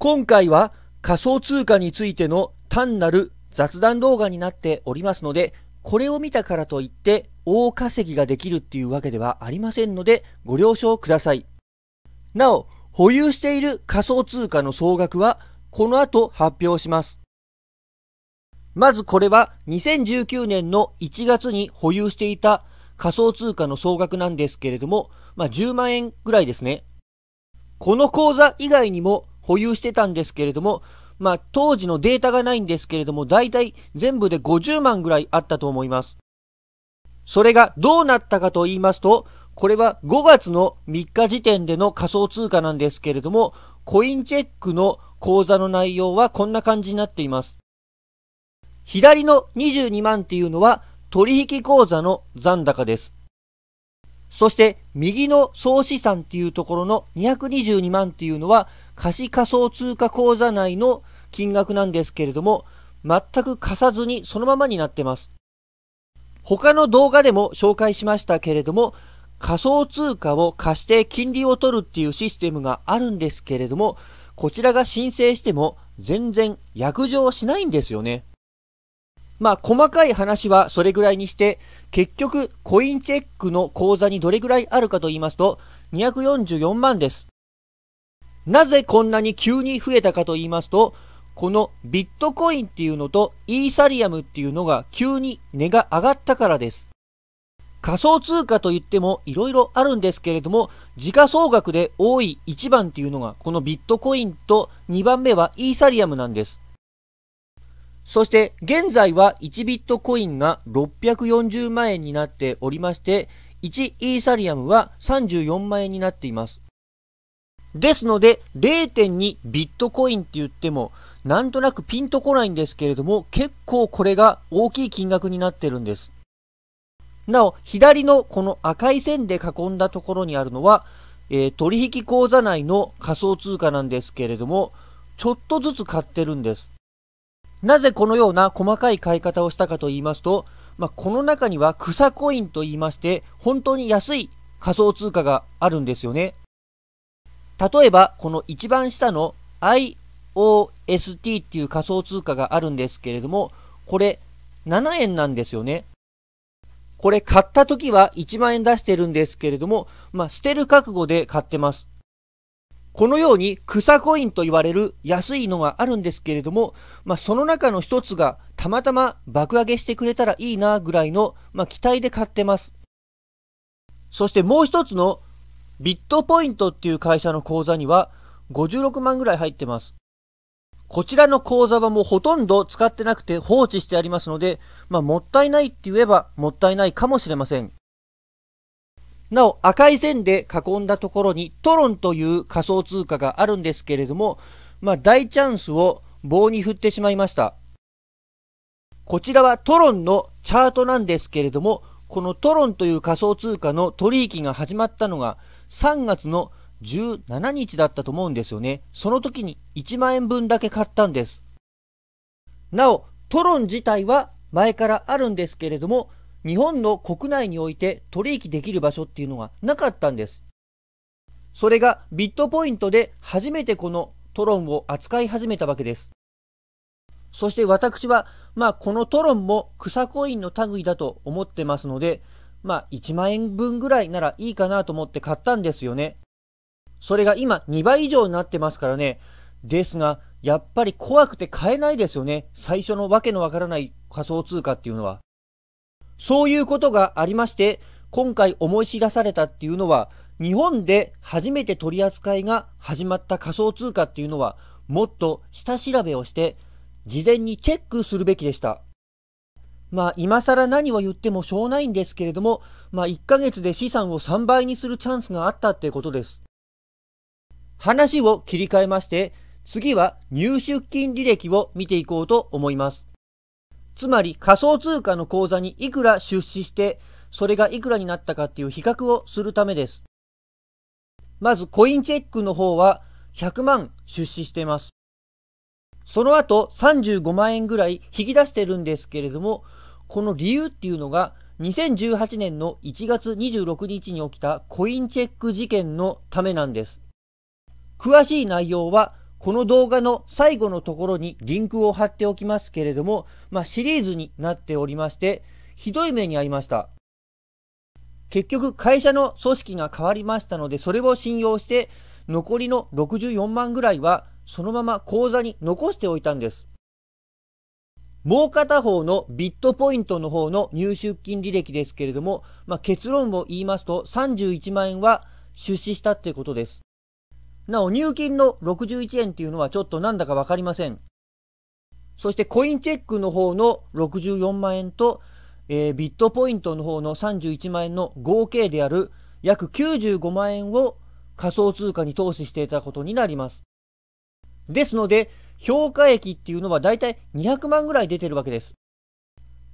今回は仮想通貨についての単なる雑談動画になっておりますので、これを見たからといって大稼ぎができるっていうわけではありませんので、ご了承ください。なお、保有している仮想通貨の総額は、この後発表します。まずこれは2019年の1月に保有していた仮想通貨の総額なんですけれども、まあ、10万円ぐらいですね。この口座以外にも保有してたんですけれども、まあ、当時のデータがないんですけれども、大体全部で50万ぐらいあったと思います。それがどうなったかと言いますと、これは5月の3日時点での仮想通貨なんですけれども、コインチェックの口座の内容はこんな感じになっています。左の22万っていうのは取引口座の残高です。そして右の総資産っていうところの222万っていうのは貸し仮想通貨口座内の金額なんですけれども、全く貸さずにそのままになってます。他の動画でも紹介しましたけれども、仮想通貨を貸して金利を取るっていうシステムがあるんですけれども、こちらが申請しても全然約定しないんですよね。まあ細かい話はそれぐらいにして、結局コインチェックの口座にどれぐらいあるかと言いますと、244万です。なぜこんなに急に増えたかと言いますと、このビットコインっていうのとイーサリアムっていうのが急に値が上がったからです。仮想通貨といっても色々あるんですけれども、時価総額で多い1番っていうのがこのビットコインと2番目はイーサリアムなんです。そして現在は1ビットコインが640万円になっておりまして、1イーサリアムは34万円になっています。ですので、0.2ビットコインって言っても、なんとなくピンとこないんですけれども、結構これが大きい金額になってるんです。なお、左のこの赤い線で囲んだところにあるのは、えー、取引口座内の仮想通貨なんですけれども、ちょっとずつ買ってるんです。なぜこのような細かい買い方をしたかと言いますと、まあ、この中には草コインと言いまして、本当に安い仮想通貨があるんですよね。例えば、この一番下の IOST っていう仮想通貨があるんですけれども、これ7円なんですよね。これ買った時は1万円出してるんですけれども、まあ、捨てる覚悟で買ってます。このように草コインと言われる安いのがあるんですけれども、まあ、その中の一つがたまたま爆上げしてくれたらいいなぐらいの、まあ、期待で買ってます。そしてもう一つのビットポイントっていう会社の口座には56万ぐらい入ってます。こちらの口座はもうほとんど使ってなくて放置してありますので、まあ、もったいないって言えばもったいないかもしれません。なお、赤い線で囲んだところにトロンという仮想通貨があるんですけれども、まあ、大チャンスを棒に振ってしまいました。こちらはトロンのチャートなんですけれども、このトロンという仮想通貨の取引が始まったのが3月の17日だったと思うんですよね。その時に1万円分だけ買ったんです。なお、トロン自体は前からあるんですけれども、日本の国内において取引できる場所っていうのがなかったんです。それがビットポイントで初めてこのトロンを扱い始めたわけです。そして私は、まあこのトロンも草コインの類だと思ってますので、まあ1万円分ぐらいならいいかなと思って買ったんですよね。それが今2倍以上になってますからね。ですが、やっぱり怖くて買えないですよね。最初のわけのわからない仮想通貨っていうのは。そういうことがありまして、今回思い知らされたっていうのは、日本で初めて取り扱いが始まった仮想通貨っていうのは、もっと下調べをして、事前にチェックするべきでした。まあ、今更何を言ってもしょうないんですけれども、まあ、1ヶ月で資産を3倍にするチャンスがあったってことです。話を切り替えまして、次は入出金履歴を見ていこうと思います。つまり仮想通貨の口座にいくら出資して、それがいくらになったかっていう比較をするためです。まずコインチェックの方は100万出資してます。その後35万円ぐらい引き出してるんですけれども、この理由っていうのが、2018年の1月26日に起きたコインチェック事件のためなんです。詳しい内容は、この動画の最後のところにリンクを貼っておきますけれども、まあ、シリーズになっておりまして、ひどい目に遭いました。結局、会社の組織が変わりましたので、それを信用して、残りの64万ぐらいは、そのまま口座に残しておいたんです。もう片方のビットポイントの方の入出金履歴ですけれども、まあ、結論を言いますと31万円は出資したってことです。なお、入金の61円っていうのはちょっとなんだかわかりません。そしてコインチェックの方の64万円と、えー、ビットポイントの方の31万円の合計である約95万円を仮想通貨に投資していたことになります。ですので、評価益っていうのはだいたい200万ぐらい出てるわけです。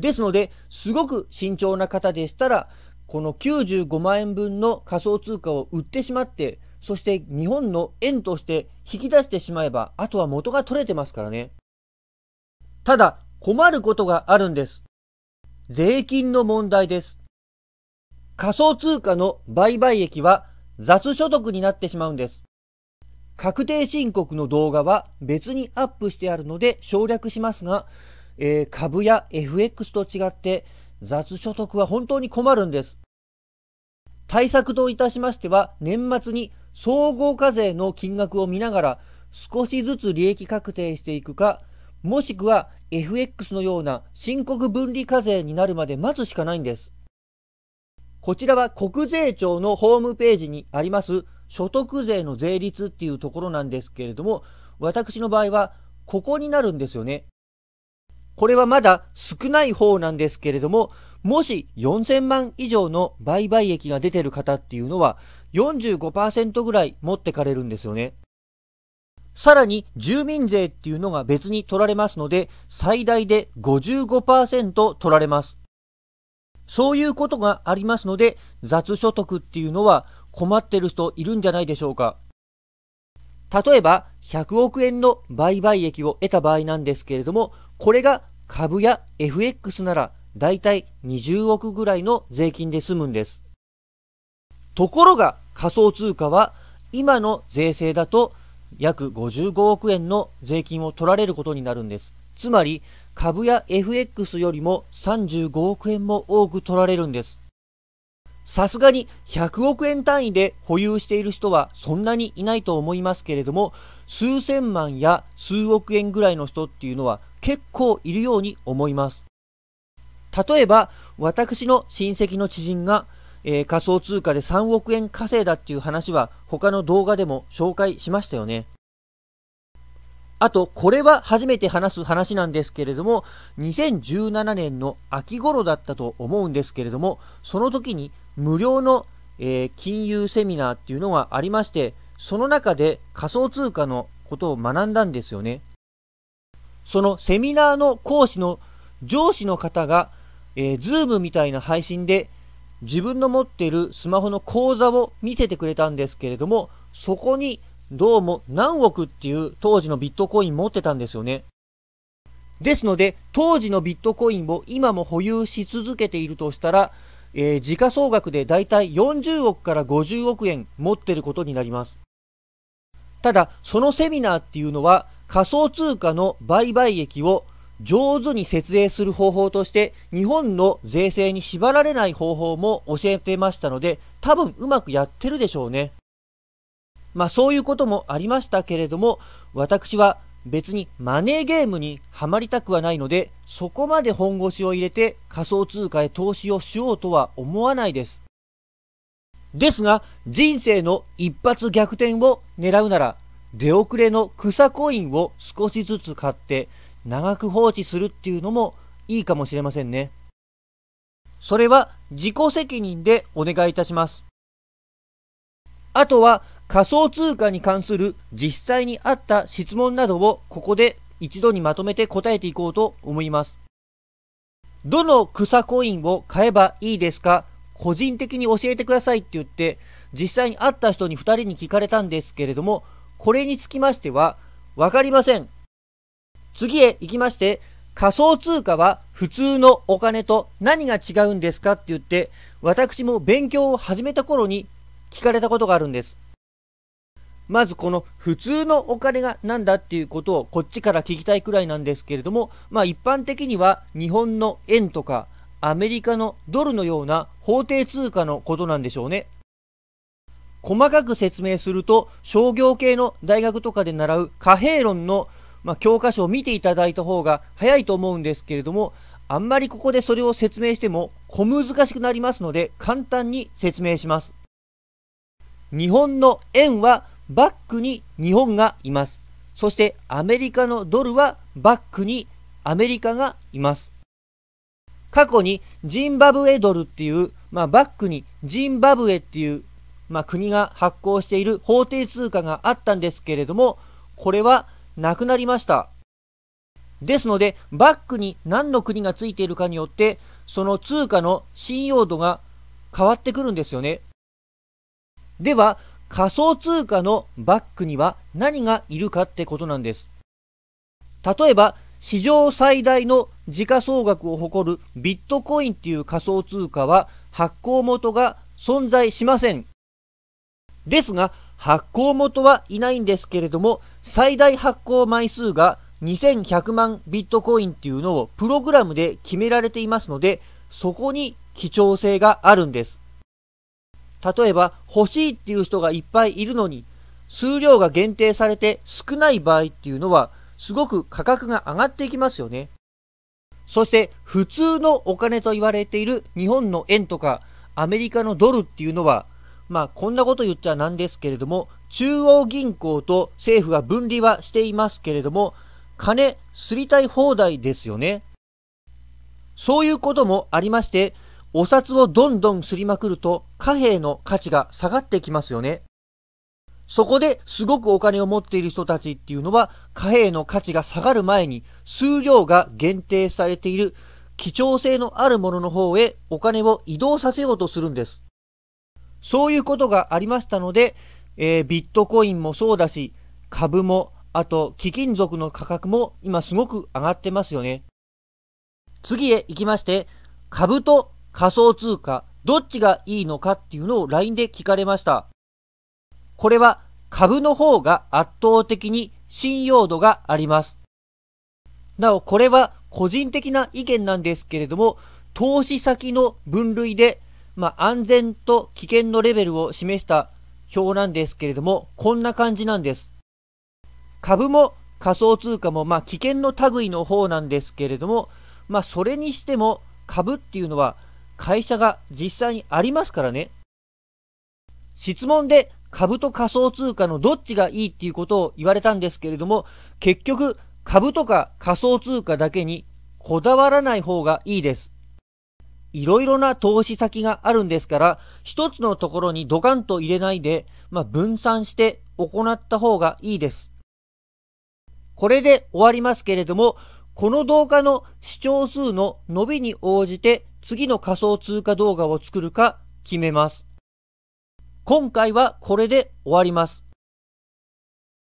ですので、すごく慎重な方でしたら、この95万円分の仮想通貨を売ってしまって、そして日本の円として引き出してしまえば、あとは元が取れてますからね。ただ、困ることがあるんです。税金の問題です。仮想通貨の売買益は雑所得になってしまうんです。確定申告の動画は別にアップしてあるので省略しますが、えー、株や FX と違って雑所得は本当に困るんです。対策といたしましては年末に総合課税の金額を見ながら少しずつ利益確定していくか、もしくは FX のような申告分離課税になるまで待つしかないんです。こちらは国税庁のホームページにあります所得税の税率っていうところなんですけれども、私の場合はここになるんですよね。これはまだ少ない方なんですけれども、もし4000万以上の売買益が出てる方っていうのは45%ぐらい持ってかれるんですよね。さらに住民税っていうのが別に取られますので、最大で55%取られます。そういうことがありますので、雑所得っていうのは困ってる人いるんじゃないでしょうか。例えば、100億円の売買益を得た場合なんですけれども、これが株や FX ならだいたい20億ぐらいの税金で済むんです。ところが仮想通貨は今の税制だと約55億円の税金を取られることになるんです。つまり株や FX よりも35億円も多く取られるんです。さすがに100億円単位で保有している人はそんなにいないと思いますけれども、数千万や数億円ぐらいの人っていうのは結構いるように思います。例えば、私の親戚の知人が、えー、仮想通貨で3億円稼いだっていう話は他の動画でも紹介しましたよね。あと、これは初めて話す話なんですけれども、2017年の秋頃だったと思うんですけれども、その時に無料の、えー、金融セミナーっていうのがありまして、その中で仮想通貨のことを学んだんですよね。そのセミナーの講師の上司の方が、えー、ズームみたいな配信で自分の持っているスマホの講座を見せてくれたんですけれども、そこにどうも何億っていう当時のビットコイン持ってたんですよね。ですので、当時のビットコインを今も保有し続けているとしたら、えー、時価総額でだいたい40億から50億円持ってることになります。ただ、そのセミナーっていうのは仮想通貨の売買益を上手に設営する方法として日本の税制に縛られない方法も教えてましたので多分うまくやってるでしょうね。まあそういうこともありましたけれども、私は別にマネーゲームにはまりたくはないので、そこまで本腰を入れて仮想通貨へ投資をしようとは思わないです。ですが、人生の一発逆転を狙うなら、出遅れの草コインを少しずつ買って、長く放置するっていうのもいいかもしれませんね。それは自己責任でお願いいたします。あとは仮想通貨に関する実際にあった質問などをここで一度にまとめて答えていこうと思います。どの草コインを買えばいいですか個人的に教えてくださいって言って、実際に会った人に2人に聞かれたんですけれども、これにつきましては、わかりません。次へ行きまして、仮想通貨は普通のお金と何が違うんですかって言って、私も勉強を始めた頃に聞かれたことがあるんです。まずこの普通のお金が何だっていうことをこっちから聞きたいくらいなんですけれども、まあ一般的には日本の円とかアメリカのドルのような法定通貨のことなんでしょうね。細かく説明すると商業系の大学とかで習う貨幣論の、ま教科書を見ていただいた方が早いと思うんですけれどもあんまりここでそれを説明しても小難しくなりますので簡単に説明します。日本の円はバックに日本がいます。そしてアメリカのドルはバックにアメリカがいます。過去にジンバブエドルっていう、まあ、バックにジンバブエっていう、まあ、国が発行している法定通貨があったんですけれども、これはなくなりました。ですので、バックに何の国がついているかによって、その通貨の信用度が変わってくるんですよね。では、仮想通貨のバックには何がいるかってことなんです。例えば、史上最大の時価総額を誇るビットコインっていう仮想通貨は発行元が存在しません。ですが、発行元はいないんですけれども、最大発行枚数が2100万ビットコインっていうのをプログラムで決められていますので、そこに貴重性があるんです。例えば欲しいっていう人がいっぱいいるのに数量が限定されて少ない場合っていうのはすごく価格が上がっていきますよね。そして普通のお金と言われている日本の円とかアメリカのドルっていうのはまあこんなこと言っちゃなんですけれども中央銀行と政府が分離はしていますけれども金すりたい放題ですよね。そういうこともありましてお札をどんどんすりまくると貨幣の価値が下がってきますよね。そこですごくお金を持っている人たちっていうのは貨幣の価値が下がる前に数量が限定されている貴重性のあるものの方へお金を移動させようとするんです。そういうことがありましたので、えー、ビットコインもそうだし、株も、あと貴金属の価格も今すごく上がってますよね。次へ行きまして、株と仮想通貨、どっちがいいのかっていうのを LINE で聞かれました。これは株の方が圧倒的に信用度があります。なお、これは個人的な意見なんですけれども、投資先の分類で、まあ、安全と危険のレベルを示した表なんですけれども、こんな感じなんです。株も仮想通貨も、まあ、危険の類の方なんですけれども、まあ、それにしても株っていうのは会社が実際にありますからね。質問で株と仮想通貨のどっちがいいっていうことを言われたんですけれども、結局株とか仮想通貨だけにこだわらない方がいいです。いろいろな投資先があるんですから、一つのところにドカンと入れないで、まあ、分散して行った方がいいです。これで終わりますけれども、この動画の視聴数の伸びに応じて次の仮想通貨動画を作るか決めます。今回はこれで終わります。